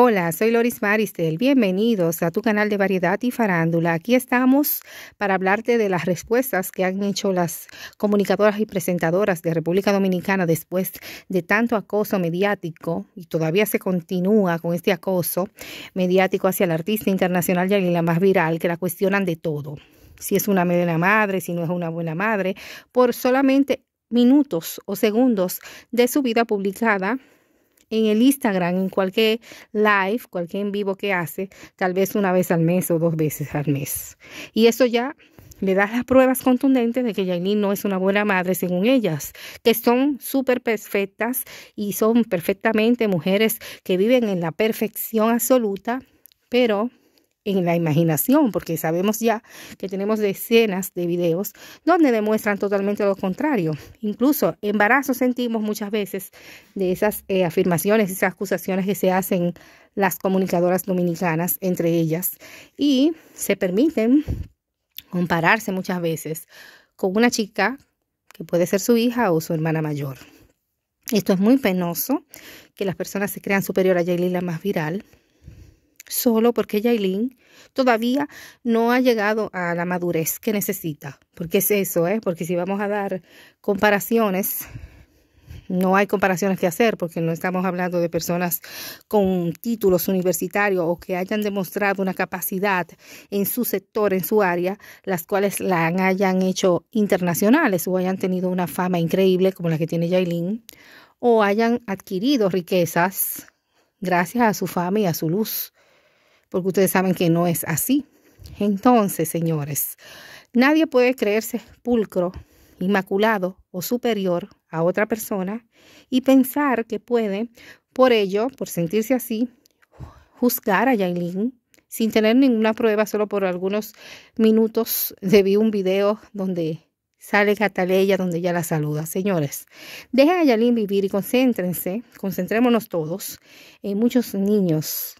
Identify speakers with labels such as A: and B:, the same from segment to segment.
A: Hola, soy Loris Maristel. Bienvenidos a tu canal de variedad y farándula. Aquí estamos para hablarte de las respuestas que han hecho las comunicadoras y presentadoras de República Dominicana después de tanto acoso mediático y todavía se continúa con este acoso mediático hacia la artista internacional y la más viral que la cuestionan de todo. Si es una buena madre, si no es una buena madre, por solamente minutos o segundos de su vida publicada en el Instagram, en cualquier live, cualquier en vivo que hace, tal vez una vez al mes o dos veces al mes. Y eso ya le da las pruebas contundentes de que Yailin no es una buena madre según ellas, que son súper perfectas y son perfectamente mujeres que viven en la perfección absoluta, pero en la imaginación, porque sabemos ya que tenemos decenas de videos donde demuestran totalmente lo contrario. Incluso embarazos sentimos muchas veces de esas eh, afirmaciones, esas acusaciones que se hacen las comunicadoras dominicanas entre ellas y se permiten compararse muchas veces con una chica que puede ser su hija o su hermana mayor. Esto es muy penoso, que las personas se crean superior a Yailila más viral, solo porque Yailin todavía no ha llegado a la madurez que necesita. Porque es eso, ¿eh? Porque si vamos a dar comparaciones, no hay comparaciones que hacer porque no estamos hablando de personas con títulos universitarios o que hayan demostrado una capacidad en su sector, en su área, las cuales la hayan hecho internacionales o hayan tenido una fama increíble como la que tiene Yailin o hayan adquirido riquezas gracias a su fama y a su luz porque ustedes saben que no es así. Entonces, señores, nadie puede creerse pulcro, inmaculado o superior a otra persona y pensar que puede, por ello, por sentirse así, juzgar a Yailin sin tener ninguna prueba, solo por algunos minutos de vi un video donde sale Cataleya, donde ella la saluda. Señores, dejen a Yailin vivir y concéntrense, concentrémonos todos en muchos niños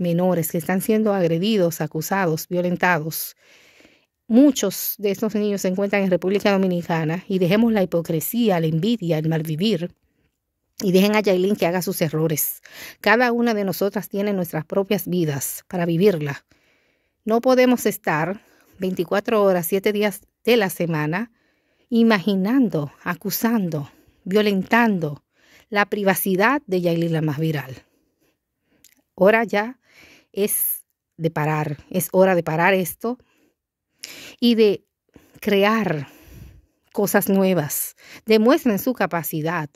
A: menores que están siendo agredidos, acusados, violentados. Muchos de estos niños se encuentran en República Dominicana y dejemos la hipocresía, la envidia, el malvivir y dejen a Yailin que haga sus errores. Cada una de nosotras tiene nuestras propias vidas para vivirla. No podemos estar 24 horas, 7 días de la semana imaginando, acusando, violentando la privacidad de Yailin la más viral hora ya es de parar, es hora de parar esto y de crear cosas nuevas. Demuestren su capacidad,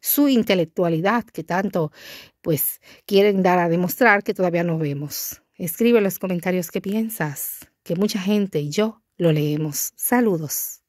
A: su intelectualidad que tanto pues quieren dar a demostrar que todavía no vemos. Escribe en los comentarios qué piensas, que mucha gente y yo lo leemos. Saludos.